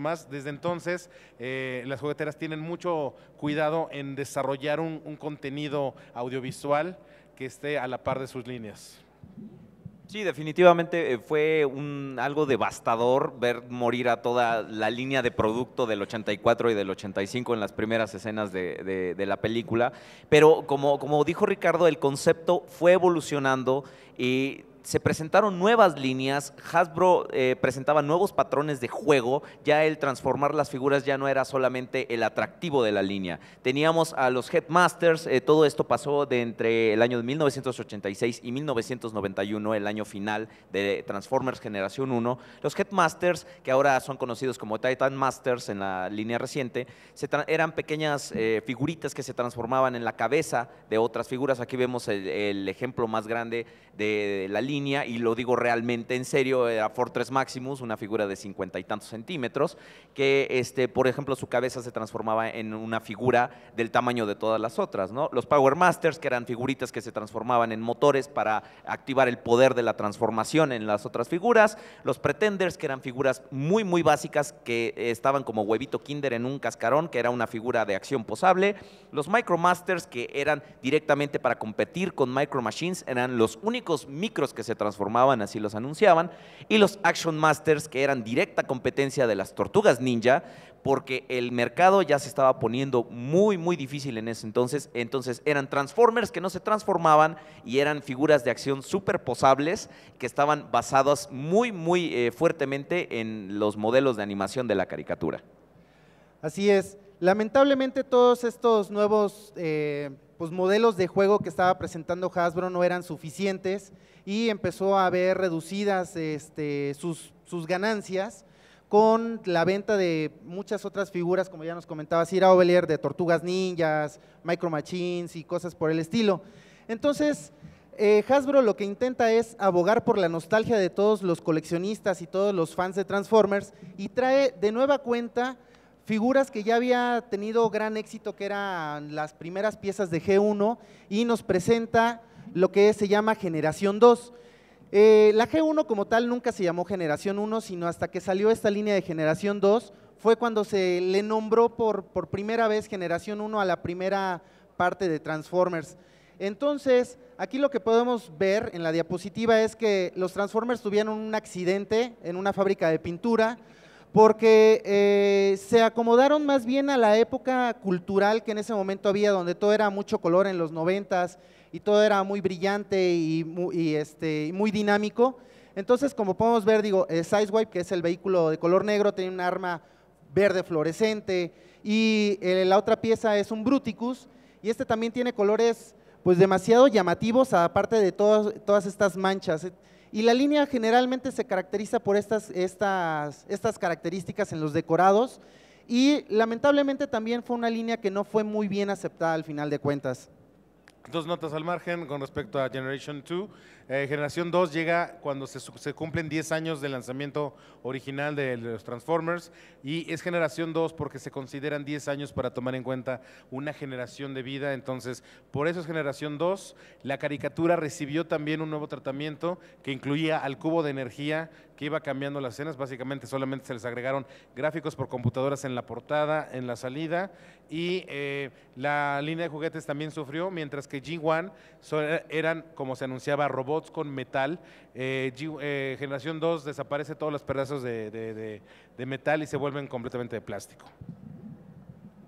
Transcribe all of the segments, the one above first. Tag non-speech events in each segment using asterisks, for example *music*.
más. Desde entonces, eh, las jugueteras tienen mucho cuidado en desarrollar un, contenido audiovisual que esté a la par de sus líneas. Sí, definitivamente eh, fue un algo devastador ver morir a toda la línea de producto del 84 y del 85 en las primeras escenas de, la película. Pero como, como dijo Ricardo, el concepto fue evolucionando y se presentaron nuevas líneas, Hasbro eh, presentaba nuevos patrones de juego, ya el transformar las figuras ya no era solamente el atractivo de la línea. Teníamos a los Headmasters, eh, todo esto pasó de entre el año de 1986 y 1991, el año final de Transformers Generación 1. Los Headmasters, que ahora son conocidos como Titan Masters en la línea reciente, eran pequeñas eh, figuritas que se transformaban en la cabeza de otras figuras. Aquí vemos el, ejemplo más grande de la línea y lo digo realmente en serio, era eh, Fortress Maximus, una figura de cincuenta y tantos centímetros, que, este, por ejemplo, su cabeza se transformaba en una figura del tamaño de todas las otras. ¿no? Los Power Masters, que eran figuritas que se transformaban en motores para activar el poder de la transformación en las otras figuras. Los Pretenders, que eran figuras muy, muy básicas que eh, estaban como huevito kinder en un cascarón, que era una figura de acción posable. Los Micromasters, que eran directamente para competir con Micro Machines, eran los únicos micros que se transformaban, así los anunciaban, y los Action Masters, que eran directa competencia de las tortugas ninja, porque el mercado ya se estaba poniendo muy, muy difícil en ese entonces. Entonces eran Transformers que no se transformaban y eran figuras de acción súper posables que estaban basadas muy, muy eh, fuertemente en los modelos de animación de la caricatura. Así es. Lamentablemente todos estos nuevos eh, los pues, modelos de juego que estaba presentando Hasbro no eran suficientes y empezó a ver reducidas este, sus, ganancias con la venta de muchas otras figuras, como ya nos comentaba Sira Ovelier, de Tortugas Ninjas, Micro Machines y cosas por el estilo. Entonces, eh, Hasbro lo que intenta es abogar por la nostalgia de todos los coleccionistas y todos los fans de Transformers y trae de nueva cuenta figuras que ya había tenido gran éxito, que eran las primeras piezas de G1, y nos presenta lo que se llama Generación 2. Eh, la G1 como tal nunca se llamó Generación 1, sino hasta que salió esta línea de Generación 2, fue cuando se le nombró por, por primera vez Generación 1 a la primera parte de Transformers. Entonces, aquí lo que podemos ver en la diapositiva es que los Transformers tuvieron un accidente en una fábrica de pintura, porque eh, se acomodaron más bien a la época cultural que en ese momento había, donde todo era mucho color en los noventas y todo era muy brillante y muy, este, muy dinámico. Entonces, como podemos ver, digo, eh, Sizewipe, que es el vehículo de color negro, tiene un arma verde fluorescente y eh, la otra pieza es un Bruticus y este también tiene colores pues demasiado llamativos, aparte de todas, todas estas manchas. Y la línea generalmente se caracteriza por estas, estas, estas características en los decorados y lamentablemente también fue una línea que no fue muy bien aceptada al final de cuentas. Dos notas al margen con respecto a Generation 2. Eh, generación 2 llega cuando se, cumplen 10 años del lanzamiento original de, los Transformers y es Generación 2 porque se consideran 10 años para tomar en cuenta una generación de vida. Entonces, por eso es Generación 2. La caricatura recibió también un nuevo tratamiento que incluía al cubo de energía que iba cambiando las escenas, básicamente solamente se les agregaron gráficos por computadoras en la portada, en la salida, y eh, la línea de juguetes también sufrió, mientras que G1 eh, eran, como se anunciaba, robots con metal. Eh, generación 2 desaparece todos los pedazos de metal y se vuelven completamente de plástico.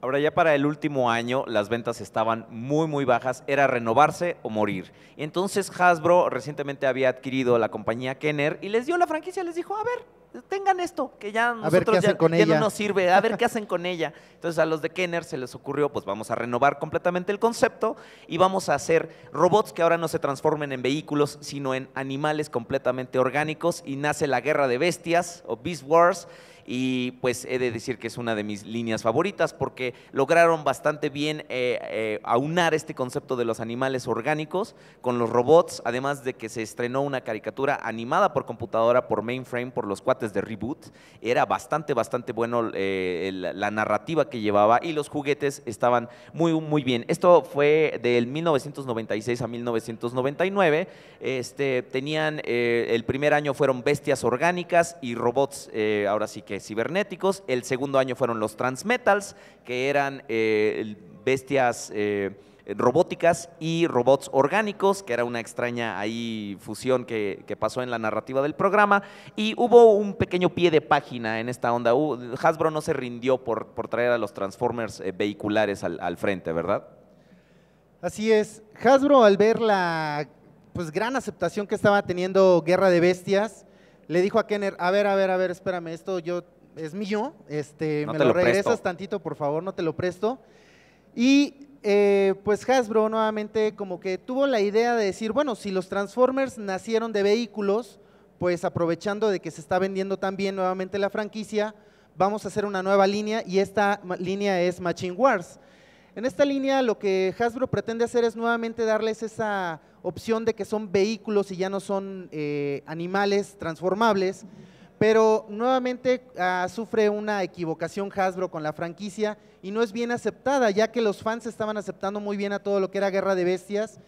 Ahora ya para el último año las ventas estaban muy muy bajas, era renovarse o morir. Entonces Hasbro recientemente había adquirido la compañía Kenner y les dio la franquicia, les dijo, a ver, tengan esto, que ya, nosotros ya, no nos sirve, a ver qué hacen con ella. Entonces a los de Kenner se les ocurrió, pues vamos a renovar completamente el concepto y vamos a hacer robots que ahora no se transformen en vehículos, sino en animales completamente orgánicos y nace la guerra de bestias o Beast Wars y pues he de decir que es una de mis líneas favoritas porque lograron bastante bien eh, eh, aunar este concepto de los animales orgánicos con los robots, además de que se estrenó una caricatura animada por computadora, por mainframe, por los cuates de Reboot. Era bastante, bastante bueno eh, la narrativa que llevaba y los juguetes estaban muy, muy bien. Esto fue del 1996 a 1999. Este, tenían, el primer año fueron bestias orgánicas y robots, ahora sí que cibernéticos. El segundo año fueron los Transmetals, que eran eh, bestias eh, robóticas y robots orgánicos, que era una extraña ahí fusión que, pasó en la narrativa del programa. Y hubo un pequeño pie de página en esta onda. Hasbro no se rindió por, por traer a los Transformers eh, vehiculares al, al frente, ¿verdad? Así es. Hasbro, al ver la pues gran aceptación que estaba teniendo Guerra de Bestias, le dijo a Kenner, a ver, a ver, a ver, espérame, esto yo es mío, este, me lo, regresas tantito, por favor, no te lo presto. Y eh, pues Hasbro nuevamente como que tuvo la idea de decir, bueno, si los Transformers nacieron de vehículos, pues aprovechando de que se está vendiendo también nuevamente la franquicia, vamos a hacer una nueva línea y esta línea es Machine Wars. En esta línea lo que Hasbro pretende hacer es nuevamente darles esa opción de que son vehículos y ya no son eh, animales transformables, pero nuevamente ah, sufre una equivocación Hasbro con la franquicia y no es bien aceptada, ya que los fans estaban aceptando muy bien a todo lo que era Guerra de Bestias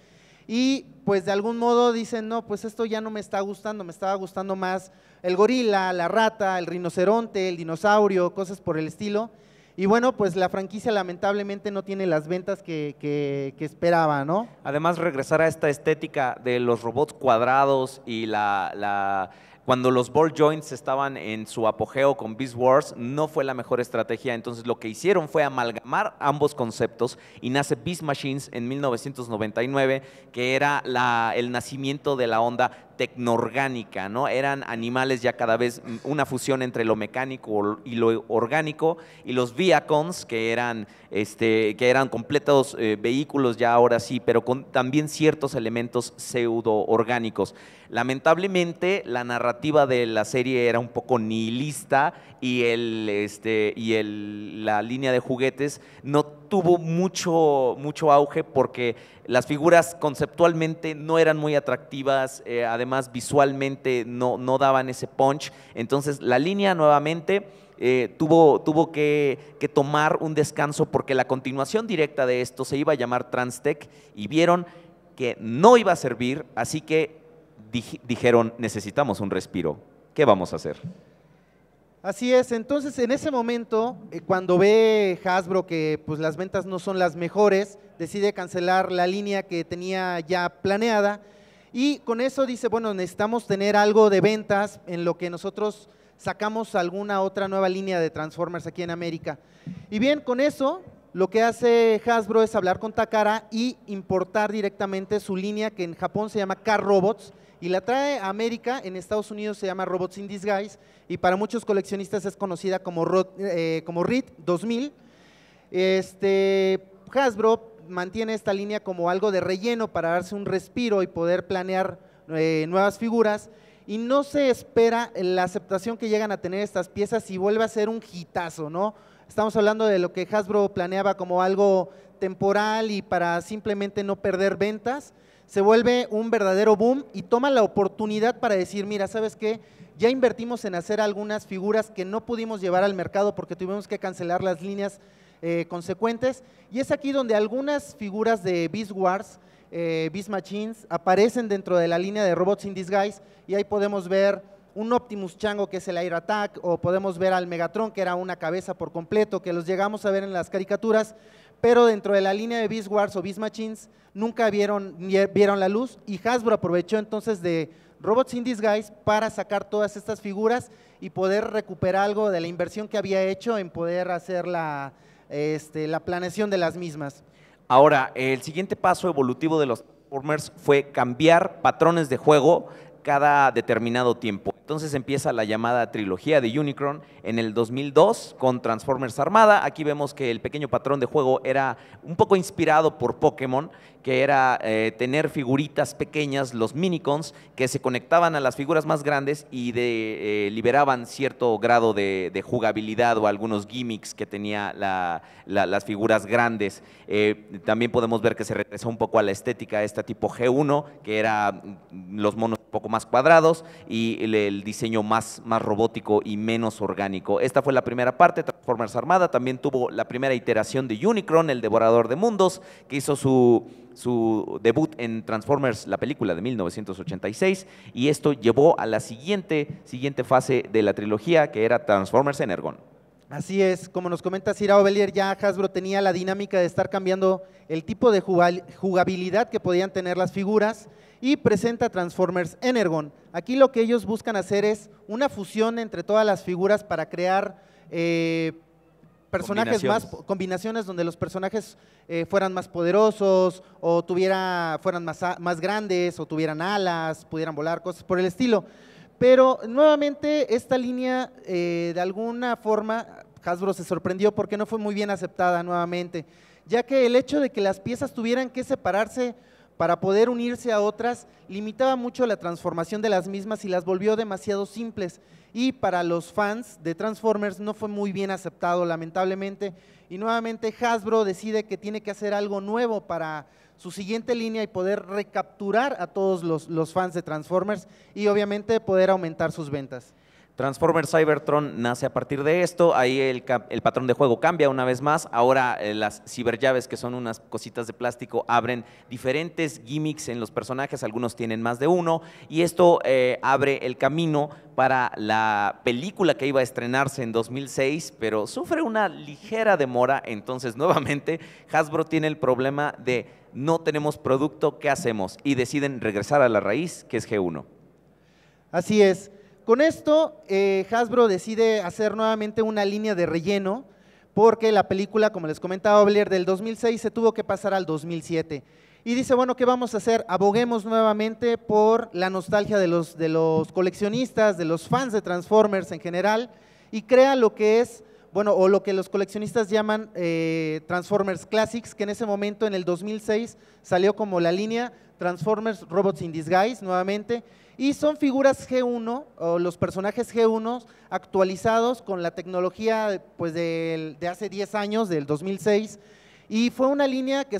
y pues de algún modo dicen, no, pues esto ya no me está gustando, me estaba gustando más el gorila, la rata, el rinoceronte, el dinosaurio, cosas por el estilo. Y bueno, pues la franquicia lamentablemente no tiene las ventas que, esperaba, ¿no? Además, regresar a esta estética de los robots cuadrados y la, la cuando los ball joints estaban en su apogeo con Beast Wars, no fue la mejor estrategia. Entonces lo que hicieron fue amalgamar ambos conceptos y nace Beast Machines en 1999, que era la, el nacimiento de la onda tecnoorgánica, ¿no? Eran animales ya cada vez mm, una fusión entre lo mecánico y lo orgánico y los Viacons que eran este que eran completos eh, vehículos ya ahora sí, pero con también ciertos elementos pseudo orgánicos. Lamentablemente la narrativa de la serie era un poco nihilista y el este y la línea de juguetes no tuvo mucho mucho auge porque las figuras conceptualmente no eran muy atractivas, eh, además visualmente no, no daban ese punch. Entonces la línea nuevamente eh, tuvo, tuvo que, tomar un descanso porque la continuación directa de esto se iba a llamar Transtech y vieron que no iba a servir, así que dijeron necesitamos un respiro. ¿Qué vamos a hacer? Así es, entonces en ese momento, eh, cuando ve Hasbro que pues, las ventas no son las mejores, decide cancelar la línea que tenía ya planeada y con eso dice, bueno, necesitamos tener algo de ventas en lo que nosotros sacamos alguna otra nueva línea de Transformers aquí en América. Y bien, con eso lo que hace Hasbro es hablar con Takara y importar directamente su línea que en Japón se llama Car Robots y la trae a América, en Estados Unidos se llama Robots in Disguise y para muchos coleccionistas es conocida como, eh, como RIT 2000. Este, Hasbro mantiene esta línea como algo de relleno para darse un respiro y poder planear eh, nuevas figuras. Y no se espera la aceptación que llegan a tener estas piezas y vuelve a ser un hitazo, ¿no? Estamos hablando de lo que Hasbro planeaba como algo temporal y para simplemente no perder ventas, se vuelve un verdadero boom y toma la oportunidad para decir, mira, ¿sabes que Ya invertimos en hacer algunas figuras que no pudimos llevar al mercado porque tuvimos que cancelar las líneas eh, consecuentes. Y es aquí donde algunas figuras de Beast Wars, eh, Beast Machines, aparecen dentro de la línea de Robots in Disguise y ahí podemos ver un Optimus Chango que es el Air Attack o podemos ver al Megatron que era una cabeza por completo que los llegamos a ver en las caricaturas, pero dentro de la línea de Beast Wars o Beast Machines nunca vieron, e, vieron la luz y Hasbro aprovechó entonces de Robots in Disguise para sacar todas estas figuras y poder recuperar algo de la inversión que había hecho en poder hacer la, este, la planeación de las mismas. Ahora, el siguiente paso evolutivo de los Transformers fue cambiar patrones de juego cada determinado tiempo. Entonces empieza la llamada trilogía de Unicron en el 2002 con Transformers Armada. Aquí vemos que el pequeño patrón de juego era un poco inspirado por Pokémon, que era eh, tener figuritas pequeñas, los minicons, que se conectaban a las figuras más grandes y eh, liberaban cierto grado de, jugabilidad o algunos gimmicks que tenía las figuras grandes. Eh, también podemos ver que se regresó un poco a la estética, este tipo G1, que era mm, los monos un poco más cuadrados y el diseño más, más robótico y menos orgánico. Esta fue la primera parte, Transformers Armada, también tuvo la primera iteración de Unicron, el Devorador de Mundos, que hizo su, su debut en Transformers, la película de 1986, y esto llevó a la siguiente, siguiente fase de la trilogía, que era Transformers Energon. Así es, como nos comenta Sirao Belier, ya Hasbro tenía la dinámica de estar cambiando el tipo de jugabilidad que podían tener las figuras y presenta Transformers Energon. Aquí lo que ellos buscan hacer es una fusión entre todas las figuras para crear eh, personajes combinaciones. más, combinaciones donde los personajes eh, fueran más poderosos o tuviera, fueran más, más grandes o tuvieran alas, pudieran volar, cosas por el estilo. Pero nuevamente esta línea, eh, de alguna forma, Hasbro se sorprendió porque no fue muy bien aceptada nuevamente, ya que el hecho de que las piezas tuvieran que separarse para poder unirse a otras limitaba mucho la transformación de las mismas y las volvió demasiado simples. Y para los fans de Transformers no fue muy bien aceptado, lamentablemente. Y nuevamente Hasbro decide que tiene que hacer algo nuevo para su siguiente línea y poder recapturar a todos los, los fans de Transformers y obviamente poder aumentar sus ventas. Transformers Cybertron nace a partir de esto, ahí el, patrón de juego cambia una vez más, ahora eh, las ciberllaves que son unas cositas de plástico abren diferentes gimmicks en los personajes, algunos tienen más de uno y esto eh, abre el camino para la película que iba a estrenarse en 2006, pero sufre una ligera demora, entonces nuevamente Hasbro tiene el problema de no tenemos producto, ¿qué hacemos? Y deciden regresar a la raíz, que es G1. Así es. Con esto, eh, Hasbro decide hacer nuevamente una línea de relleno, porque la película, como les comentaba Blair, del 2006 se tuvo que pasar al 2007. Y dice, bueno, ¿qué vamos a hacer? Aboguemos nuevamente por la nostalgia de los, de los coleccionistas, de los fans de Transformers en general, y crea lo que es o lo que los coleccionistas llaman eh, Transformers Classics, que en ese momento, en el 2006, salió como la línea Transformers Robots in Disguise, nuevamente, y son figuras G1, o los personajes G1 actualizados con la tecnología pues, de, hace 10 años, del 2006, y fue una línea que,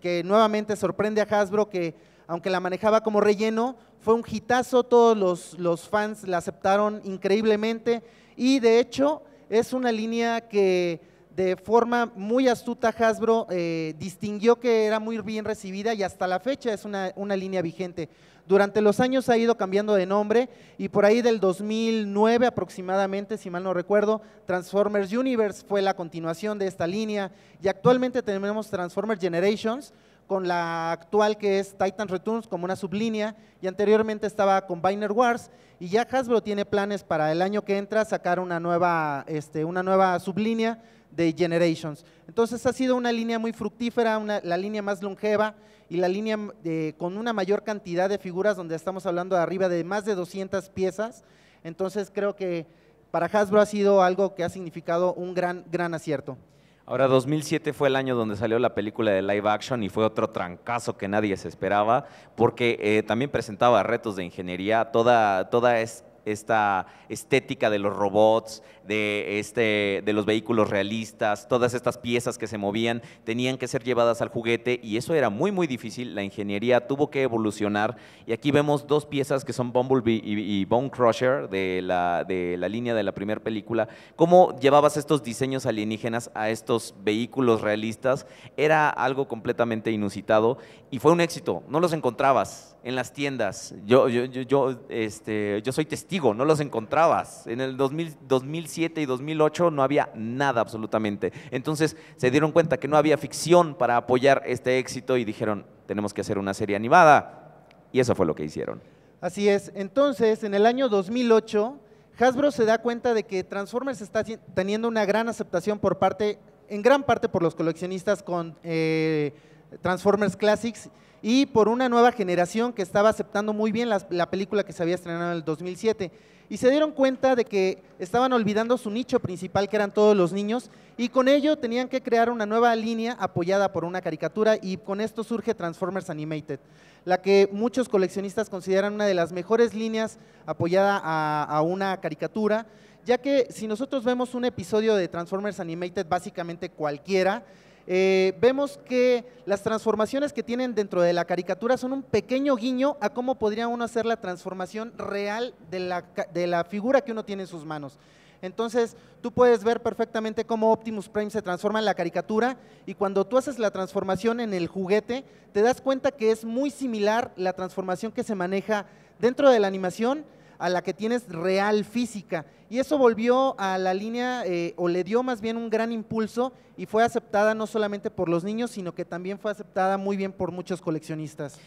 que nuevamente sorprende a Hasbro, que aunque la manejaba como relleno, fue un hitazo, todos los, los fans la aceptaron increíblemente, y de hecho es una línea que de forma muy astuta Hasbro eh, distinguió que era muy bien recibida y hasta la fecha es una, una, línea vigente. Durante los años ha ido cambiando de nombre y por ahí del 2009 aproximadamente, si mal no recuerdo, Transformers Universe fue la continuación de esta línea y actualmente tenemos Transformers Generations, con la actual que es Titan Returns como una sublínea y anteriormente estaba con Biner Wars y ya Hasbro tiene planes para el año que entra sacar una nueva, este, una sublínea de Generations. Entonces ha sido una línea muy fructífera, la línea más longeva y la línea eh, con una mayor cantidad de figuras donde estamos hablando de arriba de más de 200 piezas. Entonces creo que para Hasbro ha sido algo que ha significado un gran, gran acierto. Ahora, 2007 fue el año donde salió la película de live action y fue otro trancazo que nadie se esperaba, porque eh, también presentaba retos de ingeniería, toda, toda es, esta estética de los robots, de, este, de los vehículos realistas, todas estas piezas que se movían tenían que ser llevadas al juguete y eso era muy muy difícil, la ingeniería tuvo que evolucionar y aquí vemos dos piezas que son Bumblebee y, Bone Crusher de la, de la línea de la primera película, cómo llevabas estos diseños alienígenas a estos vehículos realistas, era algo completamente inusitado y fue un éxito, no los encontrabas, en las tiendas. Yo, yo, yo, este, yo soy testigo, no los encontrabas. En el 2007 y 2008 no había nada absolutamente. Entonces se dieron cuenta que no había ficción para apoyar este éxito y dijeron, tenemos que hacer una serie animada. Y eso fue lo que hicieron. Así es. Entonces, en el año 2008, Hasbro se da cuenta de que Transformers está teniendo una gran aceptación por parte, en gran parte por los coleccionistas con... Eh, Transformers Classics, y por una nueva generación que estaba aceptando muy bien la, película que se había estrenado en el 2007. Y se dieron cuenta de que estaban olvidando su nicho principal, que eran todos los niños, y con ello tenían que crear una nueva línea apoyada por una caricatura, y con esto surge Transformers Animated, la que muchos coleccionistas consideran una de las mejores líneas apoyada a una caricatura, ya que si nosotros vemos un episodio de Transformers Animated, básicamente cualquiera, eh, vemos que las transformaciones que tienen dentro de la caricatura son un pequeño guiño a cómo podría uno hacer la transformación real de la, de la figura que uno tiene en sus manos. Entonces, tú puedes ver perfectamente cómo Optimus Prime se transforma en la caricatura y cuando tú haces la transformación en el juguete, te das cuenta que es muy similar la transformación que se maneja dentro de la animación a la que tienes real física. Y eso volvió a la línea, eh, o le dio más bien un gran impulso y fue aceptada no solamente por los niños, sino que también fue aceptada muy bien por muchos coleccionistas.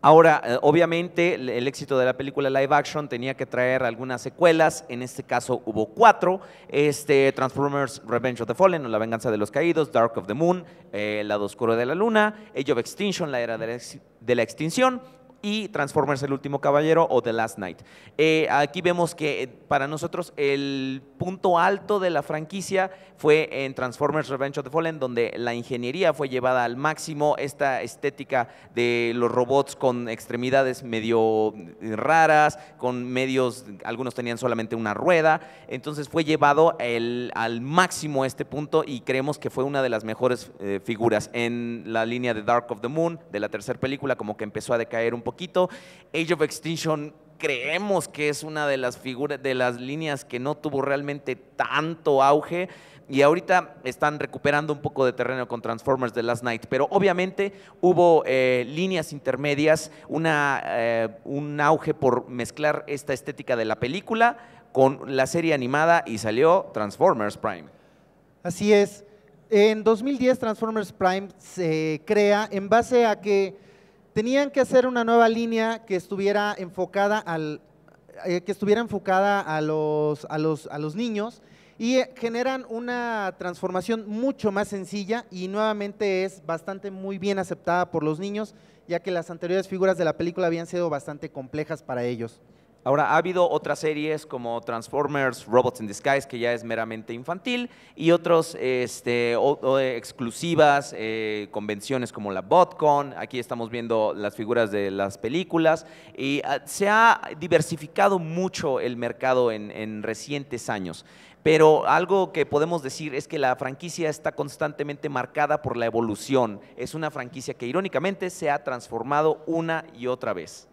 Ahora, eh, obviamente, el éxito de la película live action tenía que traer algunas secuelas. En este caso hubo cuatro: este, Transformers: Revenge of the Fallen, o La Venganza de los Caídos, Dark of the Moon, El eh, lado oscuro de la luna, Age of Extinction, La era de la extinción, y Transformers el último caballero o The Last Knight. Eh, aquí vemos que para nosotros el punto alto de la franquicia fue en Transformers Revenge of the Fallen, donde la ingeniería fue llevada al máximo, esta estética de los robots con extremidades medio raras, con medios, algunos tenían solamente una rueda, entonces fue llevado al máximo este punto y creemos que fue una de las mejores eh, figuras en la línea de Dark of the Moon, de la tercera película, como que empezó a decaer un poquito. Age of Extinction creemos que es una de las figuras, de las líneas que no tuvo realmente tanto auge. Y ahorita están recuperando un poco de terreno con Transformers de Last Night. Pero obviamente hubo eh, líneas intermedias, una, eh, un auge por mezclar esta estética de la película con la serie animada y salió Transformers Prime. Así es. En 2010 Transformers Prime se crea en base a que tenían que hacer una nueva línea que estuviera enfocada al eh, que estuviera enfocada a los, a los, a los niños y eh, generan una transformación mucho más sencilla y nuevamente es bastante muy bien aceptada por los niños, ya que las anteriores figuras de la película habían sido bastante complejas para ellos. Ahora, ha habido otras series como Transformers, Robots in Disguise, que ya es meramente infantil, y otras este, exclusivas, eh, convenciones como la BotCon, aquí estamos viendo las figuras de las películas, y ah, se ha diversificado mucho el mercado en recientes años. Pero algo que podemos decir es que la franquicia está constantemente marcada por la evolución. Es una franquicia que irónicamente se ha transformado una y otra vez.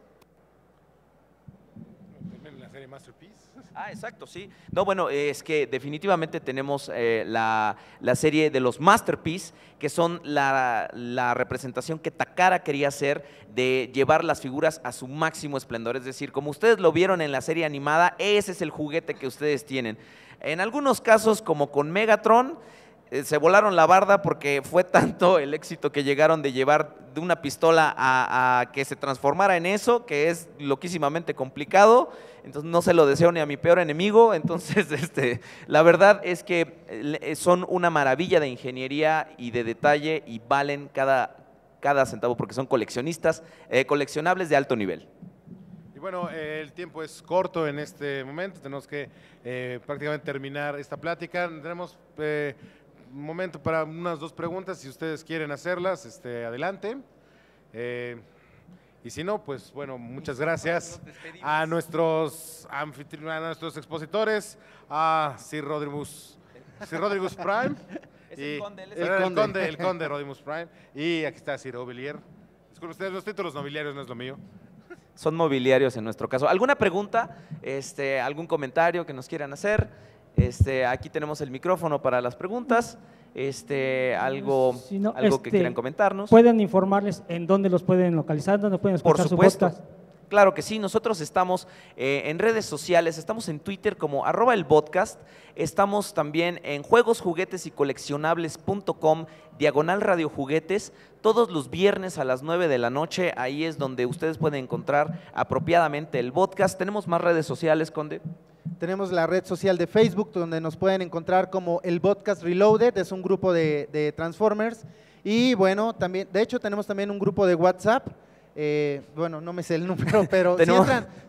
Masterpiece. *laughs* Ah, exacto, sí. No, bueno, es que definitivamente tenemos eh, la, serie de los Masterpiece, que son la, representación que Takara quería hacer de llevar las figuras a su máximo esplendor. Es decir, como ustedes lo vieron en la serie animada, ese es el juguete que ustedes tienen. En algunos casos, como con Megatron, eh, se volaron la barda porque fue *laughs* tanto el éxito que llegaron de llevar de una pistola a que se transformara en eso, que es loquísimamente complicado entonces no se lo deseo ni a mi peor enemigo, *laughs* entonces este, la verdad es que eh, son una maravilla de ingeniería y de detalle y valen cada, cada centavo porque son coleccionistas, eh, coleccionables de alto nivel. Y bueno, eh, el tiempo es corto en este momento, tenemos que prácticamente terminar esta plática, tenemos un momento para unas dos preguntas, si ustedes quieren hacerlas, este, adelante. Y si no, pues bueno, muchas gracias a nuestros anfitriones, a nuestros expositores, a Sir Rodrigus, Sir Rodrigus *laughs* Prime. Es el conde, el, conde. el conde Rodrigus Prime. Y aquí está Sir es Disculpen ustedes, los títulos nobiliarios no es lo mío. Son mobiliarios en nuestro caso. ¿Alguna pregunta? Este, ¿Algún comentario que nos quieran hacer? Este, aquí tenemos el micrófono para las preguntas. Este, algo, pues, algo que este, quieran comentarnos. Pueden informarles en dónde los pueden localizar, dónde pueden escuchar Por supuesto. Claro que sí, nosotros estamos eh, en redes sociales, estamos en Twitter como arroba el podcast, estamos también en juegos, juguetes y coleccionables.com, diagonal radio juguetes, todos los viernes a las 9 de la noche, ahí es donde ustedes pueden encontrar apropiadamente el podcast. Tenemos más redes sociales, Conde. Tenemos la red social de Facebook, donde nos pueden encontrar como el Podcast Reloaded, es un grupo de, Transformers. Y bueno, también, de hecho tenemos también un grupo de WhatsApp eh, bueno, no me sé el número, *laughs* pero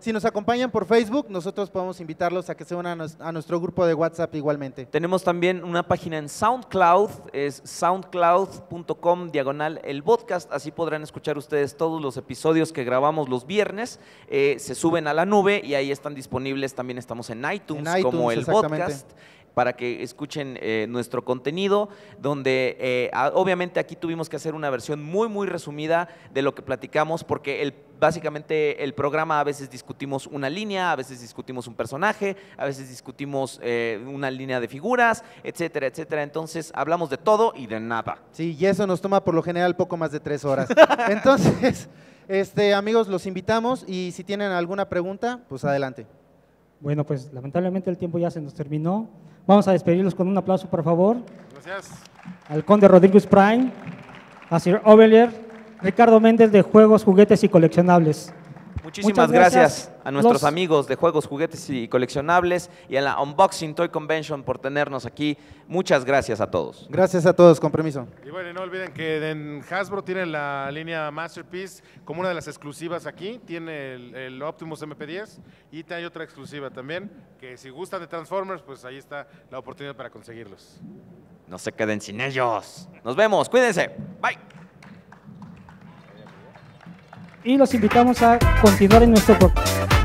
si, nos acompañan por Facebook, nosotros podemos invitarlos a que se unan a, nuestro grupo de WhatsApp igualmente. Tenemos también una página en SoundCloud, es soundcloud.com diagonal el podcast, así podrán escuchar ustedes todos los episodios que grabamos los viernes, eh, se suben a la nube y ahí están disponibles, también estamos en iTunes como el podcast para que escuchen eh, nuestro contenido, donde eh, obviamente aquí tuvimos que hacer una versión muy, muy resumida de lo que platicamos, porque básicamente el programa a veces discutimos una línea, a veces discutimos un personaje, a veces discutimos eh, una línea de figuras, etcétera, etcétera. Entonces hablamos de todo y de nada. Sí, y eso nos toma por lo general poco más de tres horas. *laughs* Entonces, este, amigos, los invitamos y si tienen alguna pregunta, pues adelante. Bueno, pues lamentablemente el tiempo ya se nos terminó. Vamos a despedirlos con un aplauso, por favor. Gracias. Al conde Rodríguez Prime, a Sir Ovelier, Ricardo Méndez de Juegos, Juguetes y Coleccionables. Muchísimas gracias, a nuestros amigos de Juegos, Juguetes y Coleccionables y a la Unboxing Toy Convention por tenernos aquí. Muchas gracias a todos. Gracias a todos, con permiso. Y bueno, no olviden que en Hasbro tiene la línea Masterpiece como una de las exclusivas aquí. Tiene el, el Optimus MP10 y hay otra exclusiva también, que si gustan de Transformers, pues ahí está la oportunidad para conseguirlos. No se queden sin ellos. Nos vemos, cuídense. Bye y los invitamos a continuar en nuestro podcast.